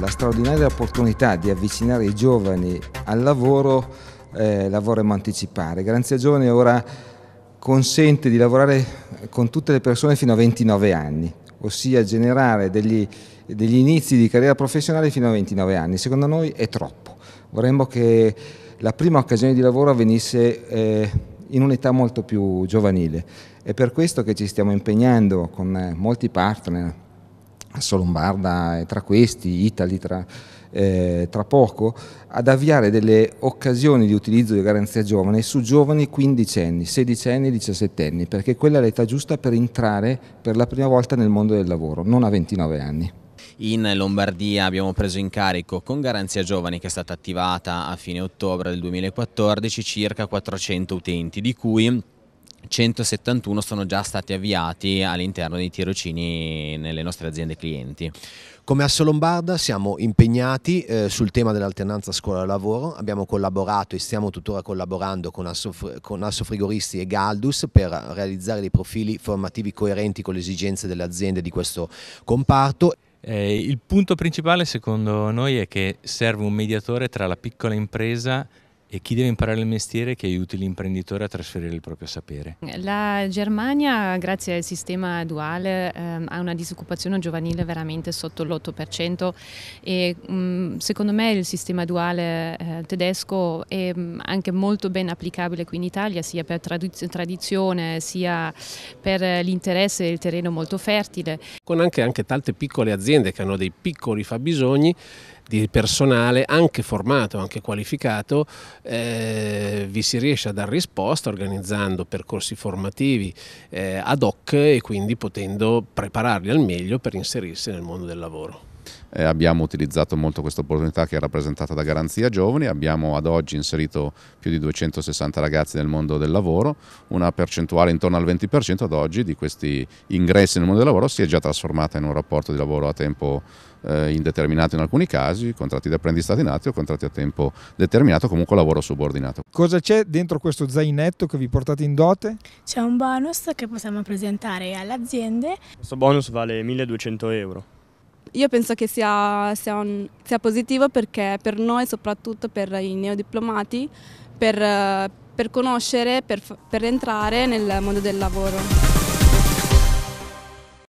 la straordinaria opportunità di avvicinare i giovani al lavoro eh, la vorremmo anticipare. Garanzia Giovane ora consente di lavorare con tutte le persone fino a 29 anni, ossia generare degli, degli inizi di carriera professionale fino a 29 anni. Secondo noi è troppo. Vorremmo che la prima occasione di lavoro avvenisse eh, in un'età molto più giovanile. È per questo che ci stiamo impegnando con molti partner, Asso Lombarda è tra questi, Itali tra, eh, tra, poco, ad avviare delle occasioni di utilizzo di garanzia giovane su giovani quindicenni, sedicenni, diciassettenni, perché quella è l'età giusta per entrare per la prima volta nel mondo del lavoro, non a 29 anni. In Lombardia abbiamo preso in carico con Garanzia Giovani che è stata attivata a fine ottobre del 2014 circa 400 utenti, di cui 171 sono già stati avviati all'interno dei tirocini nelle nostre aziende clienti. Come Asso Lombarda siamo impegnati eh, sul tema dell'alternanza scuola-lavoro, abbiamo collaborato e stiamo tuttora collaborando con Asso, con Asso Frigoristi e Galdus per realizzare dei profili formativi coerenti con le esigenze delle aziende di questo comparto. Eh, il punto principale secondo noi è che serve un mediatore tra la piccola impresa e e chi deve imparare il mestiere che aiuti l'imprenditore a trasferire il proprio sapere? La Germania, grazie al sistema duale, ehm, ha una disoccupazione giovanile veramente sotto l'8% e mh, mm, secondo me il sistema duale eh, tedesco è mh, mm, anche molto ben applicabile qui in Italia, sia per tradiz tradizione, sia per l'interesse e il terreno molto fertile. Con anche, anche tante piccole aziende che hanno dei piccoli fabbisogni di personale anche formato, anche qualificato, eh, vi si riesce a dar risposta organizzando percorsi formativi eh, ad hoc e quindi potendo prepararli al meglio per inserirsi nel mondo del lavoro eh, abbiamo utilizzato molto questa opportunità che è rappresentata da Garanzia Giovani, abbiamo ad oggi inserito più di 260 ragazzi nel mondo del lavoro, una percentuale intorno al 20% ad oggi di questi ingressi nel mondo del lavoro si è già trasformata in un rapporto di lavoro a tempo eh, indeterminato in alcuni casi, contratti di apprendistato in atto, contratti a tempo determinato, comunque lavoro subordinato. Cosa c'è dentro questo zainetto che vi portate in dote? C'è un bonus che possiamo presentare alle aziende. Questo bonus vale 1200 euro. Io penso che sia, sia, un, sia, positivo perché per noi, soprattutto per i neodiplomati, per, per conoscere, per, per entrare nel mondo del lavoro.